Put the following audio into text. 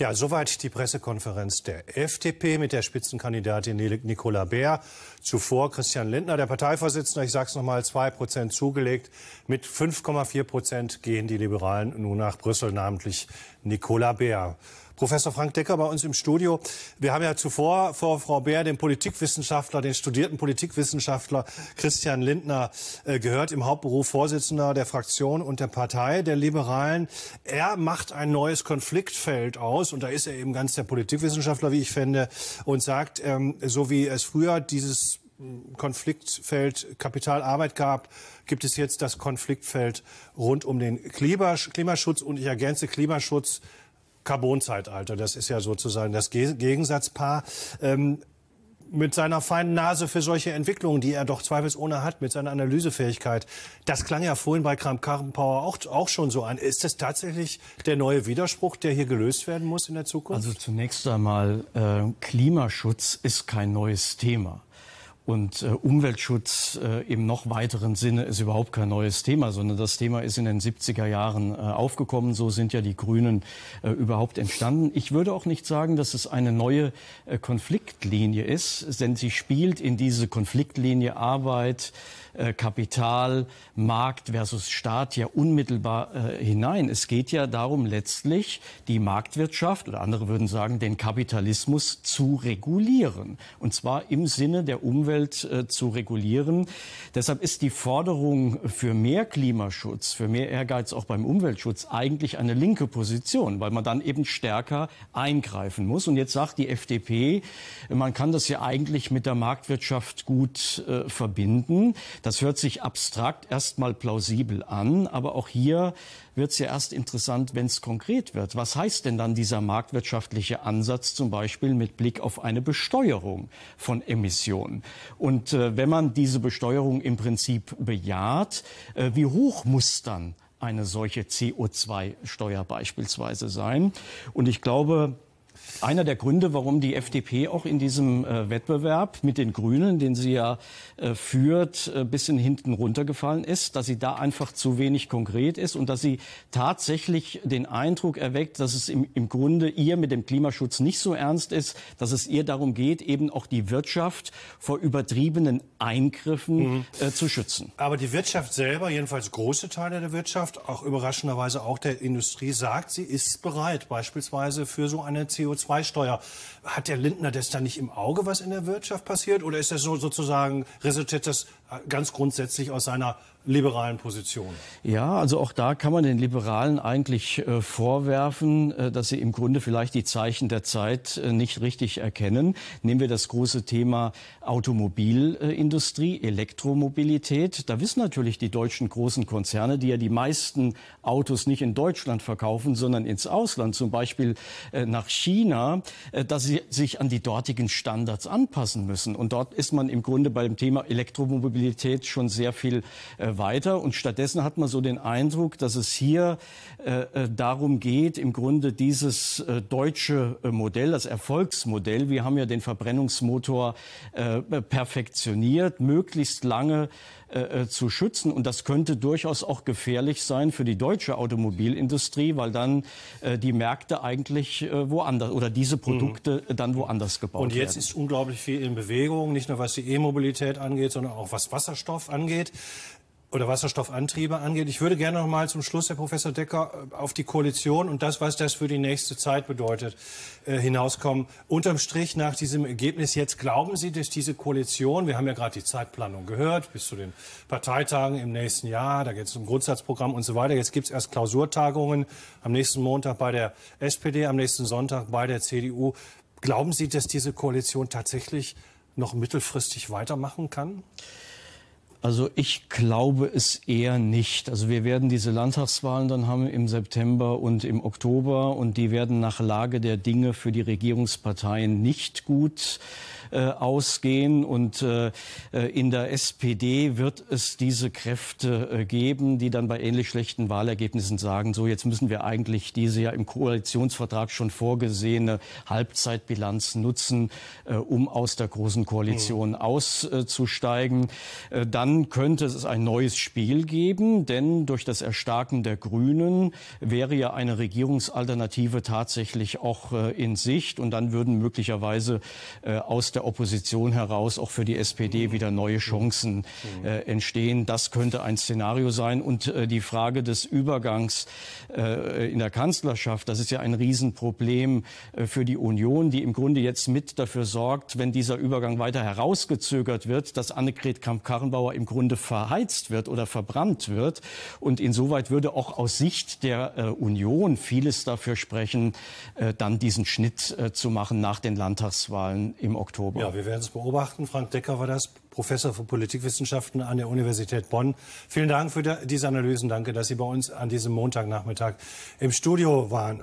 Ja, soweit die Pressekonferenz der FDP mit der Spitzenkandidatin Nicola Bär. Zuvor Christian Lindner, der Parteivorsitzende, ich sage es nochmal, 2 Prozent zugelegt. Mit 5,4 Prozent gehen die Liberalen nun nach Brüssel, namentlich Nicola Bär. Professor Frank Decker bei uns im Studio. Wir haben ja zuvor vor Frau Bär den Politikwissenschaftler, den studierten Politikwissenschaftler Christian Lindner äh, gehört, im Hauptberuf Vorsitzender der Fraktion und der Partei der Liberalen. Er macht ein neues Konfliktfeld aus und da ist er eben ganz der Politikwissenschaftler, wie ich finde, und sagt, ähm, so wie es früher dieses hm, Konfliktfeld Kapitalarbeit gab, gibt es jetzt das Konfliktfeld rund um den Klimaschutz. Und ich ergänze Klimaschutz Carbon-Zeitalter. Das ist ja sozusagen das Gegensatzpaar. Ähm, mit seiner feinen Nase für solche Entwicklungen, die er doch zweifelsohne hat, mit seiner Analysefähigkeit. Das klang ja vorhin bei kramp Karrenpower auch, auch schon so an. Ist das tatsächlich der neue Widerspruch, der hier gelöst werden muss in der Zukunft? Also zunächst einmal, äh, Klimaschutz ist kein neues Thema. Und äh, Umweltschutz äh, im noch weiteren Sinne ist überhaupt kein neues Thema, sondern das Thema ist in den 70er Jahren äh, aufgekommen. So sind ja die Grünen äh, überhaupt entstanden. Ich würde auch nicht sagen, dass es eine neue äh, Konfliktlinie ist, denn sie spielt in diese Konfliktlinie Arbeit, äh, Kapital, Markt versus Staat ja unmittelbar äh, hinein. Es geht ja darum, letztlich die Marktwirtschaft oder andere würden sagen, den Kapitalismus zu regulieren. Und zwar im Sinne der Umwelt äh, zu regulieren. Deshalb ist die Forderung für mehr Klimaschutz, für mehr Ehrgeiz auch beim Umweltschutz eigentlich eine linke Position, weil man dann eben stärker eingreifen muss. Und jetzt sagt die FDP, man kann das ja eigentlich mit der Marktwirtschaft gut äh, verbinden. Das hört sich abstrakt erstmal plausibel an, aber auch hier wird es ja erst interessant, wenn es konkret wird. Was heißt denn dann dieser marktwirtschaftliche Ansatz zum Beispiel mit Blick auf eine Besteuerung von Emissionen? Und äh, wenn man diese Besteuerung im Prinzip bejaht, äh, wie hoch muss dann eine solche CO2-Steuer beispielsweise sein? Und ich glaube, einer der Gründe, warum die FDP auch in diesem äh, Wettbewerb mit den Grünen, den sie ja äh, führt, äh, bisschen hinten runtergefallen ist, dass sie da einfach zu wenig konkret ist und dass sie tatsächlich den Eindruck erweckt, dass es im, im Grunde ihr mit dem Klimaschutz nicht so ernst ist, dass es ihr darum geht, eben auch die Wirtschaft vor übertriebenen Eingriffen mhm. äh, zu schützen. Aber die Wirtschaft selber, jedenfalls große Teile der Wirtschaft, auch überraschenderweise auch der Industrie, sagt, sie ist bereit, beispielsweise für so eine CO CO2-Steuer. Hat der Lindner das dann nicht im Auge, was in der Wirtschaft passiert? Oder ist das so sozusagen, resultiert das äh, ganz grundsätzlich aus seiner liberalen Position? Ja, also auch da kann man den Liberalen eigentlich äh, vorwerfen, äh, dass sie im Grunde vielleicht die Zeichen der Zeit äh, nicht richtig erkennen. Nehmen wir das große Thema Automobilindustrie, Elektromobilität. Da wissen natürlich die deutschen großen Konzerne, die ja die meisten Autos nicht in Deutschland verkaufen, sondern ins Ausland, zum Beispiel äh, nach China China, äh, dass sie sich an die dortigen Standards anpassen müssen. Und dort ist man im Grunde beim Thema Elektromobilität schon sehr viel äh, weiter. Und stattdessen hat man so den Eindruck, dass es hier äh, darum geht, im Grunde dieses deutsche Modell, das Erfolgsmodell, wir haben ja den Verbrennungsmotor perfektioniert, möglichst lange zu schützen. Und das könnte durchaus auch gefährlich sein für die deutsche Automobilindustrie, weil dann die Märkte eigentlich woanders woanders oder diese mhm. Produkte mhm. dann woanders gebaut werden. Und jetzt werden. ist unglaublich viel in Bewegung, nicht nur was die E-Mobilität angeht, sondern auch was Wasserstoff angeht oder Wasserstoffantriebe angeht. Ich würde gerne noch mal zum Schluss, Herr Professor Decker, äh, auf die Koalition und das, was das für die nächste Zeit bedeutet, äh, hinauskommen. Unterm Strich nach diesem Ergebnis jetzt, glauben Sie, dass diese Koalition, wir haben ja gerade die Zeitplanung gehört, bis zu den Parteitagen im nächsten Jahr, da geht es um Grundsatzprogramm und so weiter. Jetzt gibt es erst Klausurtagungen am nächsten Montag bei der SPD, am nächsten Sonntag bei der CDU. Glauben Sie, dass diese Koalition tatsächlich noch mittelfristig weitermachen kann? Also ich glaube es eher nicht. Also wir werden diese Landtagswahlen dann haben im September und im Oktober und die werden nach Lage der Dinge für die Regierungsparteien nicht gut äh, ausgehen. Und äh, in der SPD wird es diese Kräfte äh, geben, die dann bei ähnlich schlechten Wahlergebnissen sagen, so jetzt müssen wir eigentlich diese ja im Koalitionsvertrag schon vorgesehene Halbzeitbilanz nutzen, äh, um aus der großen Koalition mhm. auszusteigen. Äh, dann dann könnte es ein neues Spiel geben, denn durch das Erstarken der Grünen wäre ja eine Regierungsalternative tatsächlich auch äh, in Sicht und dann würden möglicherweise äh, aus der Opposition heraus auch für die SPD wieder neue Chancen äh, entstehen. Das könnte ein Szenario sein und die Frage des Übergangs in der Kanzlerschaft, das ist ja ein Riesenproblem für die Union, die im Grunde jetzt mit dafür sorgt, wenn dieser Übergang weiter herausgezögert wird, dass Annegret Kramp-Karrenbauer im Grunde verheizt wird oder verbrannt wird. Und insoweit würde auch aus Sicht der äh, Union vieles dafür sprechen, äh, dann diesen Schnitt äh, zu machen nach den Landtagswahlen im Oktober. Ja, wir werden es beobachten. Frank Decker war das, Professor für Politikwissenschaften an der Universität Bonn. Vielen Dank für diese Analysen. Danke, dass Sie bei uns an diesem Montagnachmittag im Studio waren.